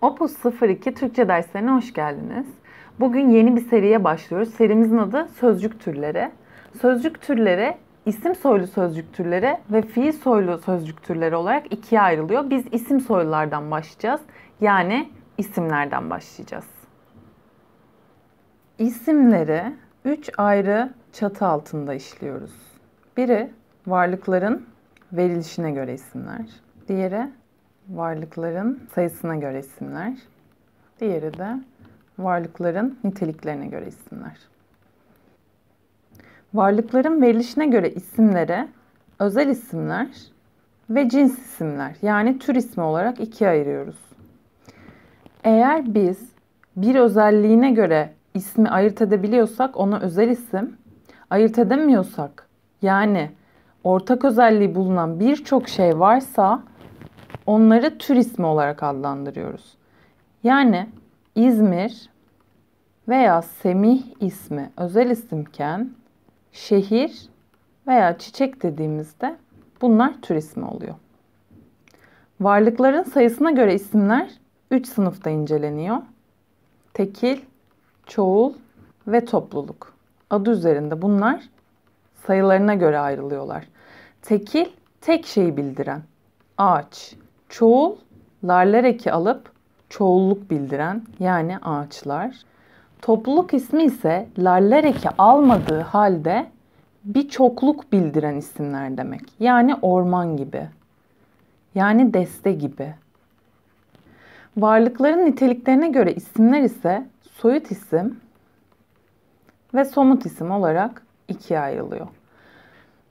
Opus 02 Türkçe derslerine hoş geldiniz. Bugün yeni bir seriye başlıyoruz. Serimizin adı Sözcük Türleri. Sözcük türleri isim soylu sözcük türleri ve fiil soylu sözcük türleri olarak ikiye ayrılıyor. Biz isim soylulardan başlayacağız. Yani isimlerden başlayacağız. İsimleri 3 ayrı çatı altında işliyoruz. Biri varlıkların verilişine göre isimler. Diğeri varlıkların sayısına göre isimler. Diğeri de varlıkların niteliklerine göre isimler. Varlıkların verilişine göre isimlere özel isimler ve cins isimler yani tür ismi olarak ikiye ayırıyoruz. Eğer biz bir özelliğine göre ismi ayırt edebiliyorsak ona özel isim, ayırt edemiyorsak yani ortak özelliği bulunan birçok şey varsa Onları tür ismi olarak adlandırıyoruz. Yani İzmir veya Semih ismi özel isimken şehir veya çiçek dediğimizde bunlar tür ismi oluyor. Varlıkların sayısına göre isimler 3 sınıfta inceleniyor. Tekil, çoğul ve topluluk. Adı üzerinde bunlar sayılarına göre ayrılıyorlar. Tekil tek şeyi bildiren ağaç, Çoğul larlereki alıp çoğulluk bildiren yani ağaçlar. Topluluk ismi ise larlereki almadığı halde bir çokluk bildiren isimler demek. Yani orman gibi. Yani deste gibi. Varlıkların niteliklerine göre isimler ise soyut isim ve somut isim olarak ikiye ayrılıyor.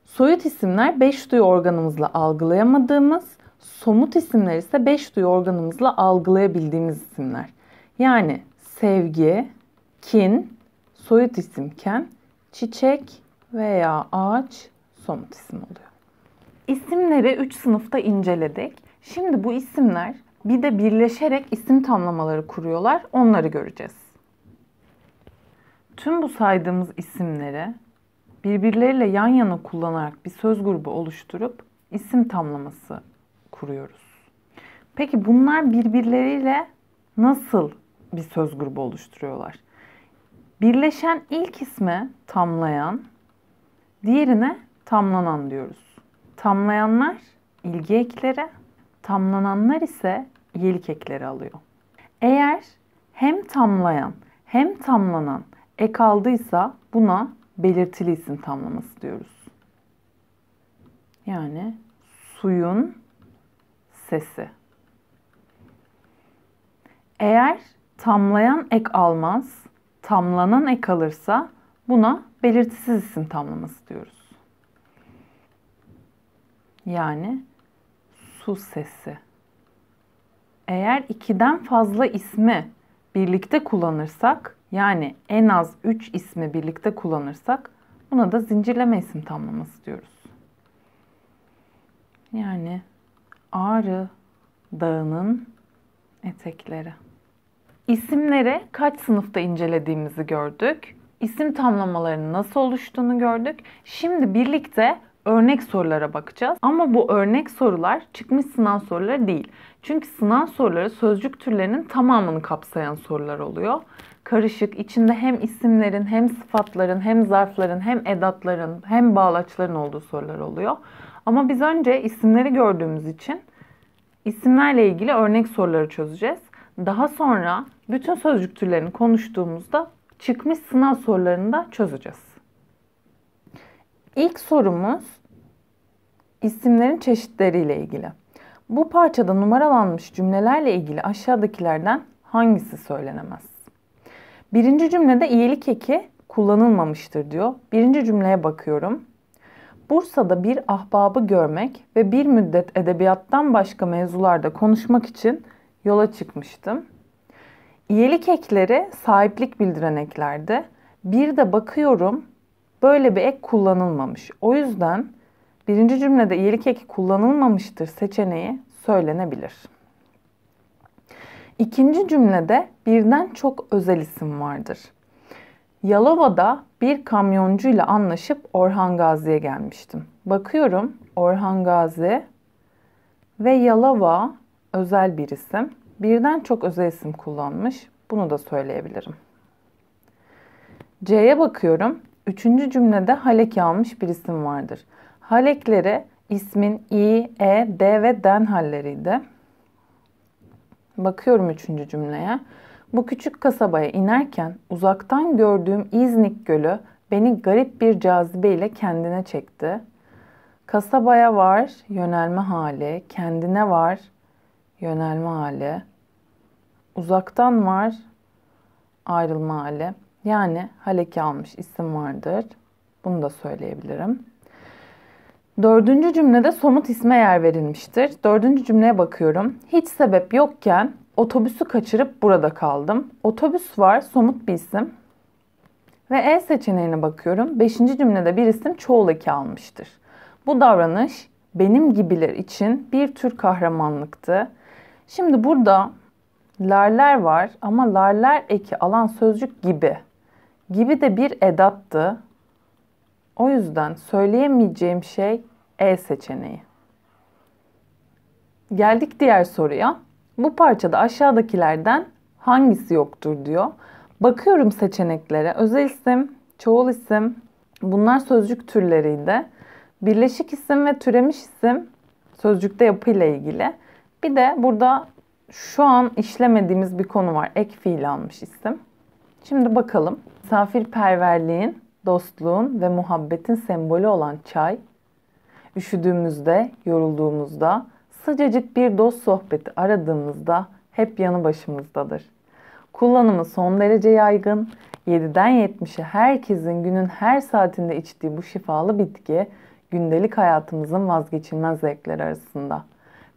Soyut isimler beş duyu organımızla algılayamadığımız Somut isimler ise beş duyu organımızla algılayabildiğimiz isimler. Yani sevgi, kin, soyut isimken çiçek veya ağaç somut isim oluyor. İsimleri 3 sınıfta inceledik. Şimdi bu isimler bir de birleşerek isim tamlamaları kuruyorlar. Onları göreceğiz. Tüm bu saydığımız isimleri birbirleriyle yan yana kullanarak bir söz grubu oluşturup isim tamlaması kuruyoruz. Peki bunlar birbirleriyle nasıl bir söz grubu oluşturuyorlar? Birleşen ilk isme tamlayan, diğerine tamlanan diyoruz. Tamlayanlar ilgi ekleri, tamlananlar ise iyilik ekleri alıyor. Eğer hem tamlayan hem tamlanan ek aldıysa buna belirtili isim tamlaması diyoruz. Yani suyun sesi. Eğer tamlayan ek almaz, tamlanan ek alırsa buna belirtisiz isim tamlaması diyoruz. Yani su sesi. Eğer ikiden fazla ismi birlikte kullanırsak, yani en az üç ismi birlikte kullanırsak buna da zincirleme isim tamlaması diyoruz. Yani Ağrı Dağı'nın etekleri. İsimleri kaç sınıfta incelediğimizi gördük. İsim tamlamalarının nasıl oluştuğunu gördük. Şimdi birlikte örnek sorulara bakacağız. Ama bu örnek sorular çıkmış sınav soruları değil. Çünkü sınav soruları sözcük türlerinin tamamını kapsayan sorular oluyor. Karışık, içinde hem isimlerin, hem sıfatların, hem zarfların, hem edatların, hem bağlaçların olduğu sorular oluyor. Ama biz önce isimleri gördüğümüz için isimlerle ilgili örnek soruları çözeceğiz. Daha sonra bütün sözcük türlerini konuştuğumuzda çıkmış sınav sorularını da çözeceğiz. İlk sorumuz isimlerin çeşitleriyle ilgili. Bu parçada numaralanmış cümlelerle ilgili aşağıdakilerden hangisi söylenemez? Birinci cümlede iyilik eki kullanılmamıştır diyor. Birinci cümleye bakıyorum. Bursa'da bir ahbabı görmek ve bir müddet edebiyattan başka mevzularda konuşmak için yola çıkmıştım. İyelik ekleri sahiplik bildiren eklerdi. Bir de bakıyorum böyle bir ek kullanılmamış. O yüzden birinci cümlede iyilik eki kullanılmamıştır seçeneği söylenebilir. İkinci cümlede birden çok özel isim vardır. Yalova'da bir kamyoncuyla anlaşıp Orhan Gazi'ye gelmiştim. Bakıyorum Orhan Gazi ve Yalova özel bir isim. Birden çok özel isim kullanmış. Bunu da söyleyebilirim. C'ye bakıyorum. Üçüncü cümlede Halek almış bir isim vardır. Halekleri ismin i, e, d ve den halleriydi. Bakıyorum üçüncü cümleye. Bu küçük kasabaya inerken uzaktan gördüğüm İznik Gölü beni garip bir cazibeyle kendine çekti. Kasabaya var yönelme hali, kendine var yönelme hali, uzaktan var ayrılma hali. Yani Haleki almış isim vardır. Bunu da söyleyebilirim. Dördüncü cümlede somut isme yer verilmiştir. Dördüncü cümleye bakıyorum. Hiç sebep yokken otobüsü kaçırıp burada kaldım. Otobüs var, somut bir isim. Ve E seçeneğine bakıyorum. Beşinci cümlede bir isim çoğul eki almıştır. Bu davranış benim gibiler için bir tür kahramanlıktı. Şimdi burada lerler var ama lerler eki alan sözcük gibi. Gibi de bir edattı. O yüzden söyleyemeyeceğim şey E seçeneği. Geldik diğer soruya. Bu parçada aşağıdakilerden hangisi yoktur diyor. Bakıyorum seçeneklere. Özel isim, çoğul isim, bunlar sözcük türleriydi. Birleşik isim ve türemiş isim sözcükte yapı ile ilgili. Bir de burada şu an işlemediğimiz bir konu var. Ek fiil almış isim. Şimdi bakalım misafirperverliğin dostluğun ve muhabbetin sembolü olan çay, üşüdüğümüzde, yorulduğumuzda, sıcacık bir dost sohbeti aradığımızda hep yanı başımızdadır. Kullanımı son derece yaygın, 7'den 70'e herkesin günün her saatinde içtiği bu şifalı bitki gündelik hayatımızın vazgeçilmez zevkleri arasında.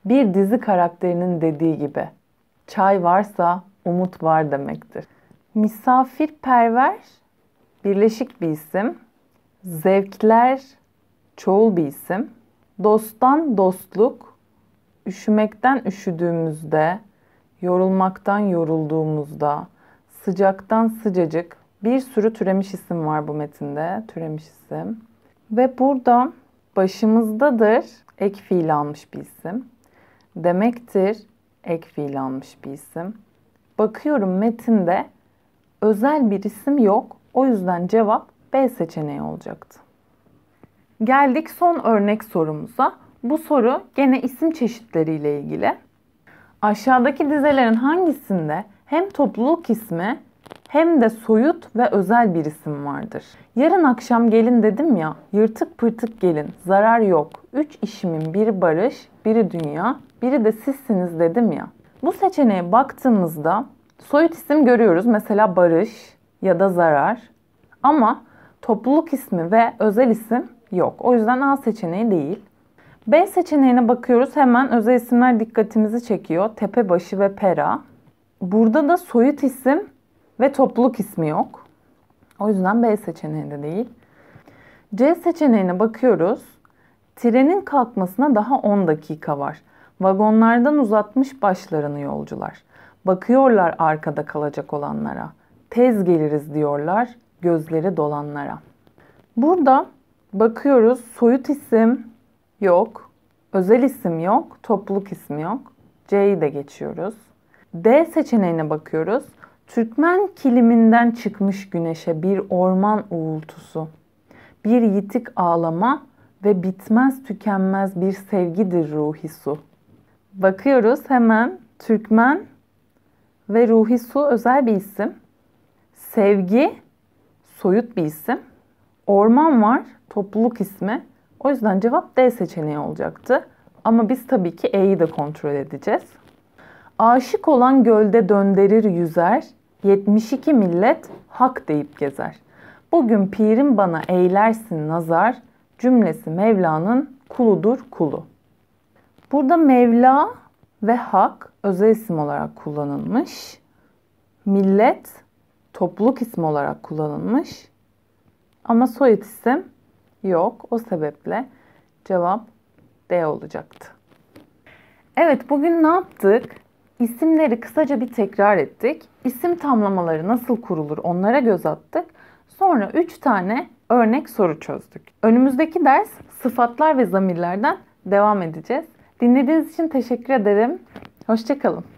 Bir dizi karakterinin dediği gibi, çay varsa umut var demektir. Misafirperver birleşik bir isim. Zevkler çoğul bir isim. Dosttan dostluk, üşümekten üşüdüğümüzde, yorulmaktan yorulduğumuzda, sıcaktan sıcacık bir sürü türemiş isim var bu metinde. Türemiş isim. Ve burada başımızdadır ek fiil almış bir isim. Demektir ek fiil almış bir isim. Bakıyorum metinde özel bir isim yok. O yüzden cevap B seçeneği olacaktı. Geldik son örnek sorumuza. Bu soru gene isim çeşitleriyle ilgili. Aşağıdaki dizelerin hangisinde hem topluluk ismi hem de soyut ve özel bir isim vardır. Yarın akşam gelin dedim ya, yırtık pırtık gelin, zarar yok. Üç işimin biri barış, biri dünya, biri de sizsiniz dedim ya. Bu seçeneğe baktığımızda soyut isim görüyoruz. Mesela barış, ya da zarar. Ama topluluk ismi ve özel isim yok. O yüzden A seçeneği değil. B seçeneğine bakıyoruz. Hemen özel isimler dikkatimizi çekiyor. Tepebaşı ve Pera. Burada da soyut isim ve topluluk ismi yok. O yüzden B seçeneğinde değil. C seçeneğine bakıyoruz. Trenin kalkmasına daha 10 dakika var. Vagonlardan uzatmış başlarını yolcular. Bakıyorlar arkada kalacak olanlara tez geliriz diyorlar gözleri dolanlara. Burada bakıyoruz soyut isim yok, özel isim yok, topluluk ismi yok. C'yi de geçiyoruz. D seçeneğine bakıyoruz. Türkmen kiliminden çıkmış güneşe bir orman uğultusu, bir yitik ağlama ve bitmez tükenmez bir sevgidir ruhi su. Bakıyoruz hemen Türkmen ve ruhi su özel bir isim. Sevgi soyut bir isim. Orman var topluluk ismi. O yüzden cevap D seçeneği olacaktı. Ama biz tabii ki E'yi de kontrol edeceğiz. Aşık olan gölde dönderir yüzer, 72 millet hak deyip gezer. Bugün pirim bana eylersin nazar, cümlesi Mevla'nın kuludur kulu. Burada Mevla ve hak özel isim olarak kullanılmış. Millet topluluk ismi olarak kullanılmış. Ama soyut isim yok. O sebeple cevap D olacaktı. Evet bugün ne yaptık? İsimleri kısaca bir tekrar ettik. İsim tamlamaları nasıl kurulur onlara göz attık. Sonra 3 tane örnek soru çözdük. Önümüzdeki ders sıfatlar ve zamirlerden devam edeceğiz. Dinlediğiniz için teşekkür ederim. Hoşçakalın.